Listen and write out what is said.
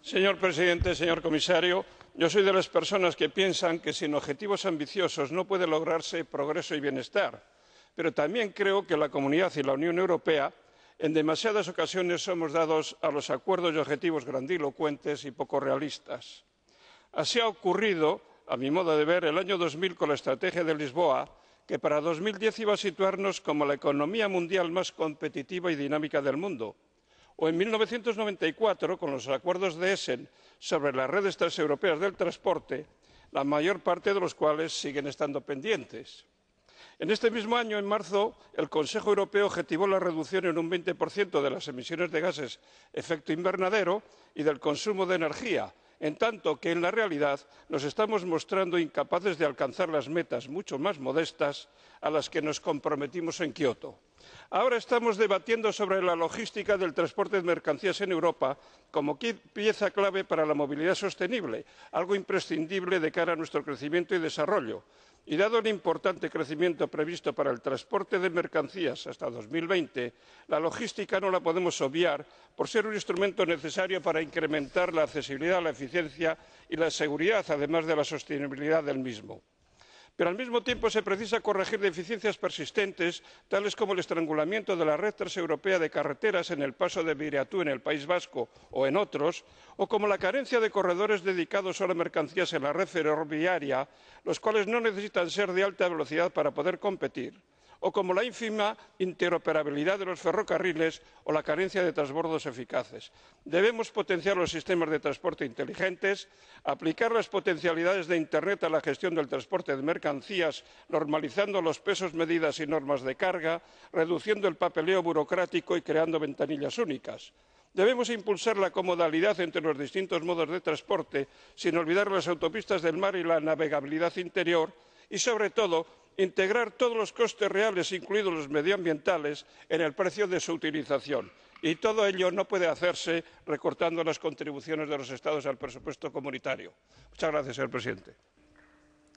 señor presidente señor comisario yo soy de las personas que piensan que sin objetivos ambiciosos no puede lograrse progreso y bienestar pero también creo que la comunidad y la unión europea en demasiadas ocasiones somos dados a los acuerdos y objetivos grandilocuentes y poco realistas. así ha ocurrido a mi modo de ver el año 2000 con la estrategia de lisboa que para 2010 iba a situarnos como la economía mundial más competitiva y dinámica del mundo o en 1994, con los acuerdos de essen sobre las redes transeuropeas del transporte la mayor parte de los cuales siguen estando pendientes. en este mismo año en marzo el consejo europeo objetivó la reducción en un 20% de las emisiones de gases efecto invernadero y del consumo de energía en tanto que en la realidad nos estamos mostrando incapaces de alcanzar las metas mucho más modestas a las que nos comprometimos en kioto ahora estamos debatiendo sobre la logística del transporte de mercancías en europa como pieza clave para la movilidad sostenible algo imprescindible de cara a nuestro crecimiento y desarrollo y dado el importante crecimiento previsto para el transporte de mercancías hasta 2020, la logística no la podemos obviar por ser un instrumento necesario para incrementar la accesibilidad la eficiencia y la seguridad además de la sostenibilidad del mismo pero al mismo tiempo se precisa corregir deficiencias persistentes tales como el estrangulamiento de la red transeuropea de carreteras en el paso de Viriatú en el país vasco o en otros o como la carencia de corredores dedicados solo a mercancías en la red ferroviaria los cuales no necesitan ser de alta velocidad para poder competir o como la ínfima interoperabilidad de los ferrocarriles o la carencia de transbordos eficaces. debemos potenciar los sistemas de transporte inteligentes aplicar las potencialidades de internet a la gestión del transporte de mercancías normalizando los pesos medidas y normas de carga reduciendo el papeleo burocrático y creando ventanillas únicas. debemos impulsar la comodalidad entre los distintos modos de transporte sin olvidar las autopistas del mar y la navegabilidad interior y sobre todo integrar todos los costes reales incluidos los medioambientales en el precio de su utilización y todo ello no puede hacerse recortando las contribuciones de los estados al presupuesto comunitario. muchas gracias señor presidente.